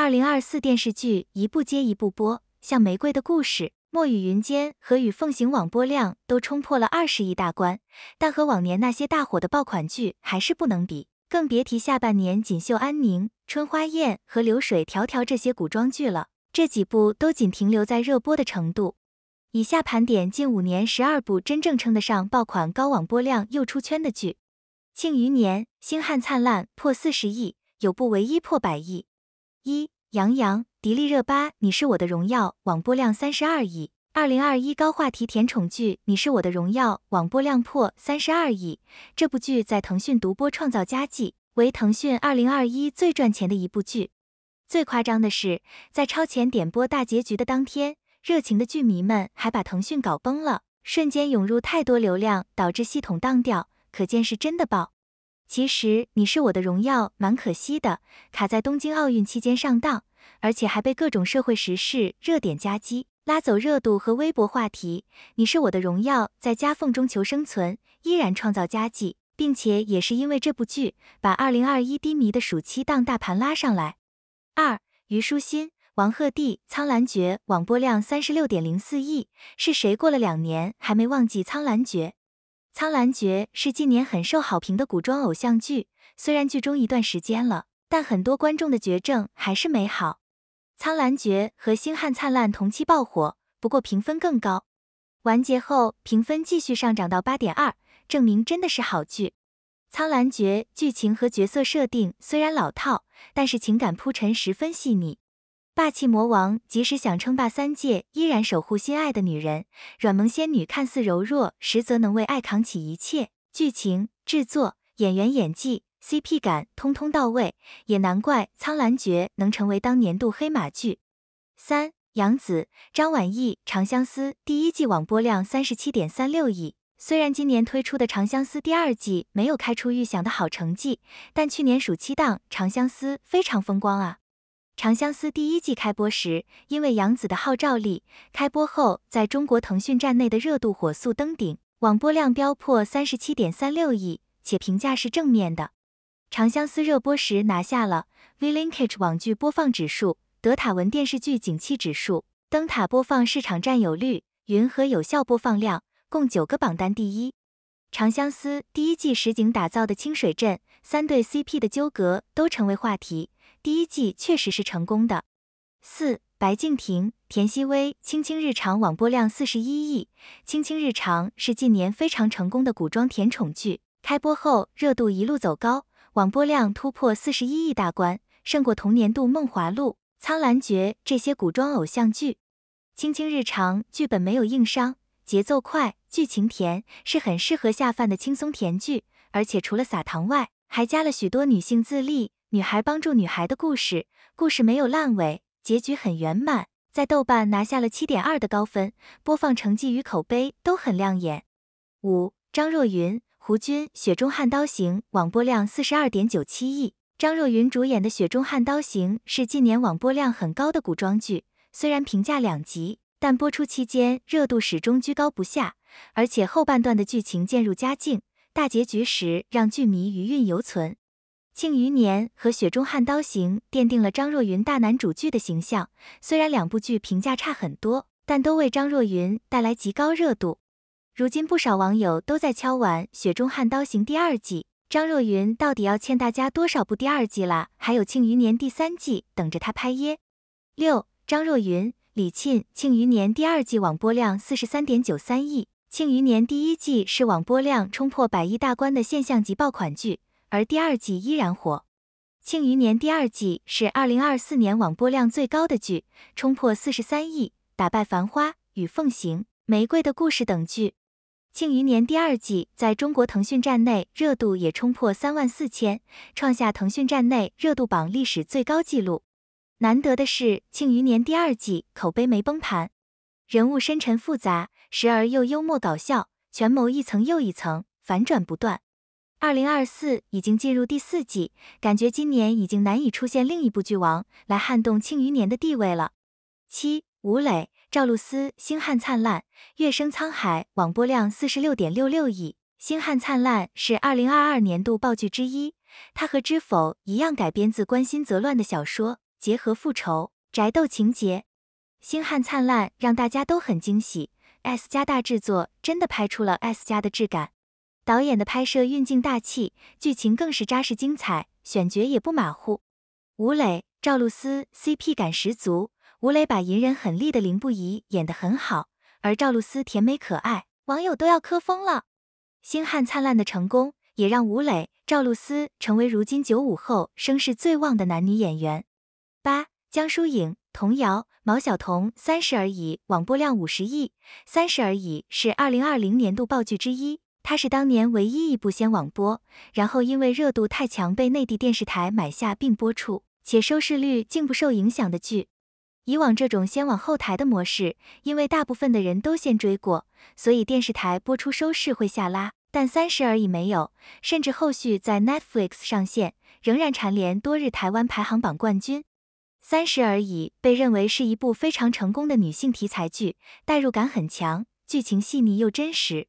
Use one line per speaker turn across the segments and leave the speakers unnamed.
二零二四电视剧一部接一部播，像《玫瑰的故事》《墨雨云间》和《与凤行》网播量都冲破了二十亿大关，但和往年那些大火的爆款剧还是不能比，更别提下半年《锦绣安宁》《春花宴》和《流水迢迢》这些古装剧了。这几部都仅停留在热播的程度。以下盘点近五年十二部真正称得上爆款、高网播量又出圈的剧，《庆余年》《星汉灿烂》破四十亿，有部唯一破百亿。一杨洋迪丽热巴，你是我的荣耀网播量三十二亿。二零二一高话题甜宠剧《你是我的荣耀》网播量破三十二亿。这部剧在腾讯独播创造佳绩，为腾讯二零二一最赚钱的一部剧。最夸张的是，在超前点播大结局的当天，热情的剧迷们还把腾讯搞崩了，瞬间涌入太多流量，导致系统当掉，可见是真的爆。其实你是我的荣耀，蛮可惜的，卡在东京奥运期间上当，而且还被各种社会时事热点夹击，拉走热度和微博话题。你是我的荣耀在夹缝中求生存，依然创造佳绩，并且也是因为这部剧，把二零二一低迷的暑期档大盘拉上来。二，虞书欣、王鹤棣、苍兰诀网播量三十六点零四亿，是谁过了两年还没忘记苍兰诀？《苍兰诀》是近年很受好评的古装偶像剧，虽然剧中一段时间了，但很多观众的“绝症”还是没好。《苍兰诀》和《星汉灿烂》同期爆火，不过评分更高。完结后评分继续上涨到八点二，证明真的是好剧。《苍兰诀》剧情和角色设定虽然老套，但是情感铺陈十分细腻。霸气魔王即使想称霸三界，依然守护心爱的女人。软萌仙女看似柔弱，实则能为爱扛起一切。剧情制作、演员演技、CP 感通通到位，也难怪《苍兰诀》能成为当年度黑马剧。三杨紫、张晚意，《长相思》第一季网播量三十七点三六亿。虽然今年推出的《长相思》第二季没有开出预想的好成绩，但去年暑期档《长相思》非常风光啊。《长相思》第一季开播时，因为杨紫的号召力，开播后在中国腾讯站内的热度火速登顶，网播量飙破三十七点三六亿，且评价是正面的。《长相思》热播时拿下了 Vlinkage 网剧播放指数、德塔文电视剧景气指数、灯塔播放市场占有率、云和有效播放量，共九个榜单第一。《长相思》第一季实景打造的清水镇，三对 CP 的纠葛都成为话题。第一季确实是成功的。四白敬亭、田曦薇，《青青日常》网播量四十一亿，《青青日常》是近年非常成功的古装甜宠剧，开播后热度一路走高，网播量突破四十一亿大关，胜过同年度《梦华录》《苍兰诀》这些古装偶像剧。《青青日常》剧本没有硬伤，节奏快，剧情甜，是很适合下饭的轻松甜剧。而且除了撒糖外，还加了许多女性自立。女孩帮助女孩的故事，故事没有烂尾，结局很圆满，在豆瓣拿下了七点二的高分，播放成绩与口碑都很亮眼。五张若昀、胡军《雪中悍刀行》网播量四十二点九七亿，张若昀主演的《雪中悍刀行》是近年网播量很高的古装剧，虽然评价两极，但播出期间热度始终居高不下，而且后半段的剧情渐入佳境，大结局时让剧迷余韵犹存。《庆余年》和《雪中悍刀行》奠定了张若昀大男主剧的形象，虽然两部剧评价差很多，但都为张若昀带来极高热度。如今不少网友都在敲碗《雪中悍刀行》第二季，张若昀到底要欠大家多少部第二季啦？还有《庆余年》第三季等着他拍耶。六，张若昀、李沁，《庆余年》第二季网播量四十三点九三亿，《庆余年》第一季是网播量冲破百亿大关的现象级爆款剧。而第二季依然火，《庆余年》第二季是二零二四年网播量最高的剧，冲破四十三亿，打败《繁花》与《奉行玫瑰的故事》等剧。《庆余年》第二季在中国腾讯站内热度也冲破三万四千，创下腾讯站内热度榜历史最高纪录。难得的是，《庆余年》第二季口碑没崩盘，人物深沉复杂，时而又幽默搞笑，权谋一层又一层，反转不断。二零二四已经进入第四季，感觉今年已经难以出现另一部剧王来撼动《庆余年》的地位了。七，吴磊、赵露思，《星汉灿烂》月升沧海，网播量四十六点六六亿，《星汉灿烂》是二零二二年度爆剧之一。它和《知否》一样改编自《关心则乱》的小说，结合复仇、宅斗情节，《星汉灿烂》让大家都很惊喜。S 加大制作，真的拍出了 S 加的质感。导演的拍摄运镜大气，剧情更是扎实精彩，选角也不马虎。吴磊、赵露思 CP 感十足，吴磊把隐忍狠厉的林不疑演得很好，而赵露思甜美可爱，网友都要磕疯了。星汉灿烂的成功也让吴磊、赵露思成为如今九五后声势最旺的男女演员。八、江疏影、童谣。毛晓彤，《三十而已》网播量五十亿，《三十而已》是二零二零年度爆剧之一。它是当年唯一一部先网播，然后因为热度太强被内地电视台买下并播出，且收视率竟不受影响的剧。以往这种先网后台的模式，因为大部分的人都先追过，所以电视台播出收视会下拉。但《三十而已》没有，甚至后续在 Netflix 上线，仍然蝉联多日台湾排行榜冠军。《三十而已》被认为是一部非常成功的女性题材剧，代入感很强，剧情细腻又真实。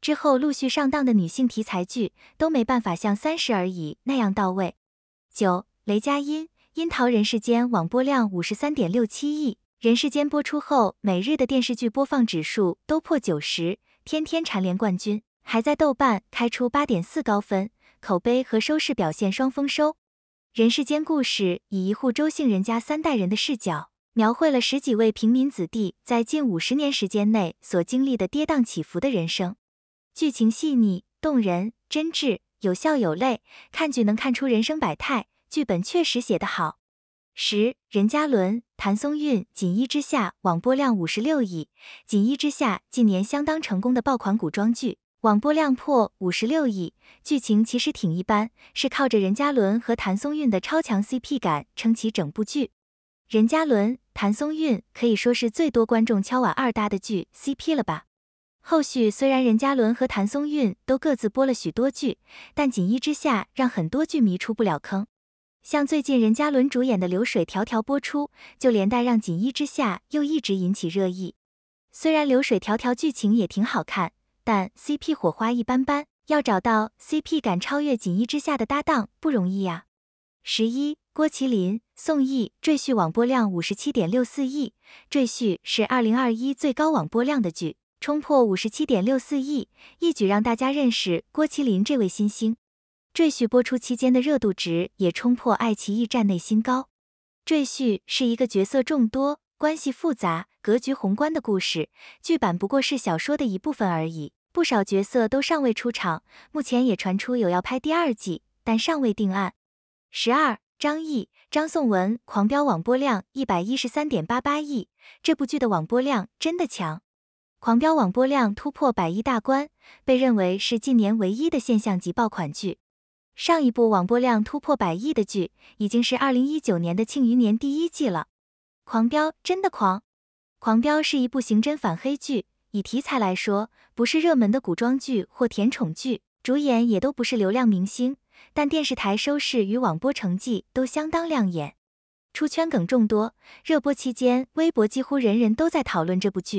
之后陆续上档的女性题材剧都没办法像《三十而已》那样到位。九，雷佳音《樱桃人世间》网播量五十三点六七亿，《人世间》播出后每日的电视剧播放指数都破九十，天天蝉联冠军，还在豆瓣开出八点四高分，口碑和收视表现双丰收。《人世间》故事以一户周姓人家三代人的视角，描绘了十几位平民子弟在近五十年时间内所经历的跌宕起伏的人生。剧情细腻动人，真挚，有笑有泪，看剧能看出人生百态。剧本确实写得好。十任嘉伦、谭松韵《锦衣之下》网播量五十六亿，《锦衣之下》近年相当成功的爆款古装剧，网播量破五十六亿。剧情其实挺一般，是靠着任嘉伦和谭松韵的超强 CP 感撑起整部剧。任嘉伦、谭松韵可以说是最多观众敲碗二搭的剧 CP 了吧。后续虽然任嘉伦和谭松韵都各自播了许多剧，但《锦衣之下》让很多剧迷出不了坑。像最近任嘉伦主演的《流水迢迢》播出，就连带让《锦衣之下》又一直引起热议。虽然《流水迢迢》剧情也挺好看，但 CP 火花一般般，要找到 CP 感超越《锦衣之下》的搭档不容易呀。十一，郭麒麟、宋轶《赘婿》网播量五十七点六四亿，《赘婿》是二零二一最高网播量的剧。冲破五十七点六四亿，一举让大家认识郭麒麟这位新星，《赘婿》播出期间的热度值也冲破爱奇艺站内新高。《赘婿》是一个角色众多、关系复杂、格局宏观的故事，剧版不过是小说的一部分而已，不少角色都尚未出场。目前也传出有要拍第二季，但尚未定案。十二，《张译、张颂文狂飙》网播量一百一十三点八八亿，这部剧的网播量真的强。《狂飙》网播量突破百亿大关，被认为是近年唯一的现象级爆款剧。上一部网播量突破百亿的剧，已经是二零一九年的《庆余年》第一季了。《狂飙》真的狂！《狂飙》是一部刑侦反黑剧，以题材来说，不是热门的古装剧或甜宠剧，主演也都不是流量明星，但电视台收视与网播成绩都相当亮眼，出圈梗众多。热播期间，微博几乎人人都在讨论这部剧。